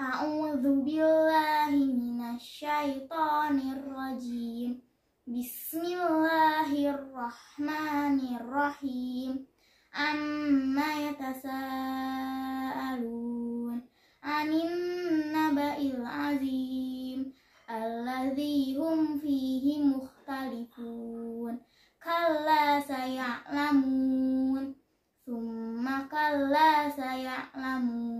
A'udzu billahi minasyaitonir Bismillahirrahmanirrahim. Amma yatasaalun anin naba'il azim alladzi hum fihi mukhtalifun. Kalla saya'lamun. Summa kalla saya'lamun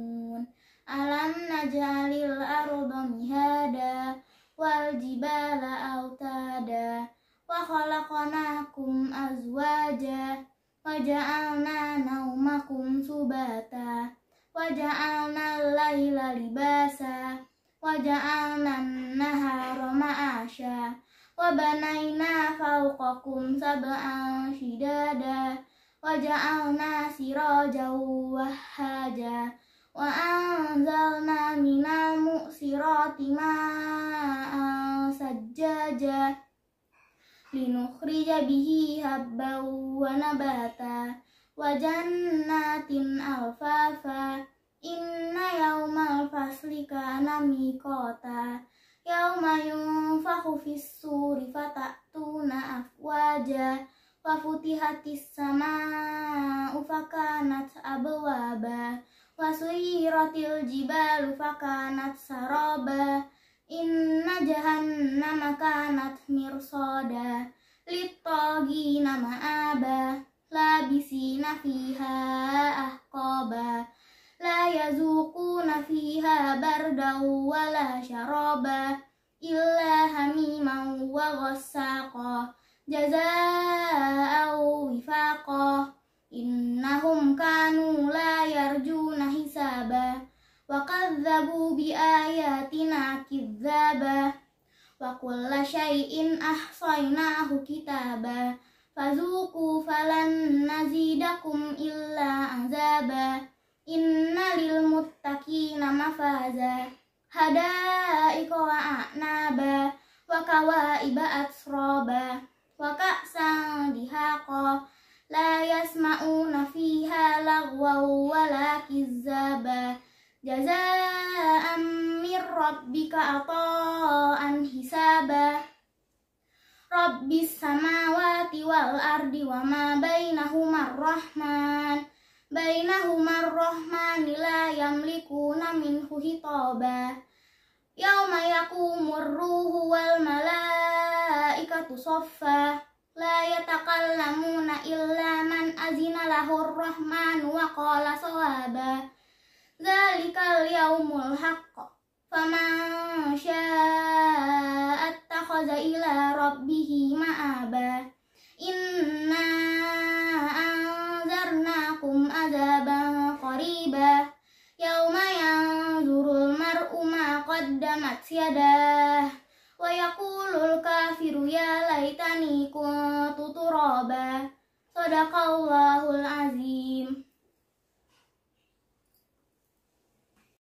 alam naj'alil arda mihada wal jibala autada wa khalaqnakum azwaja wa ja'alna naumakum subata wa ja'alna laila libasa wa ja'alna nahara ma'asha wa banaina fawqakum sab'an shidada wa ja'alna sirajan wahhaja وأنزلنا من المؤسرات ماء سجاجا لنخرج به هبا ونباتا وجنات ألفافا إن يوم الفصل كان ميقاتا يوم ينفخ في السور فتأتون أفواجا وفتحت السماء فكانت أبوابا Wasuiratil jibalu fakanat saroba Inna jahannama kanat mirsoda Littogi nama aba Labisina fiha ahkoba La yazukuna fiha bardaw wala syaroba Illa hamimau wa ghassaqo Jaza'au wifaqo Innahum kanu la كذبوا بآياتنا كذابا وكل شيء أحصيناه كتابا فذوقوا فلن نزيدكم إلا عذابا إن للمتقين مفازا حدائق وأعنابا وكوائب أترابا وكأسا دهاقا لا يسمعون فيها لغوا ولا كذابا jazaan mir rabbika ataan hisabah Rabbis samawati wal ardi wa ma bainahuma rahman Bainahuma rahman la yamlikuna minhu hitaba Yauma yakumur ruhu wal malaikatu saffa La yatakallamuna illa man azina lahur rahman wa qala sawabah Zalikal yaumul haqq. Faman syaa attakhadha ila rabbih ma'aba. Inna anzarnakum adzaban qariba. Yauma yanzurul mar'u damat siada, yadah wa yaqulul kafiru ya laitani kuntu turaba sadaqallahul azim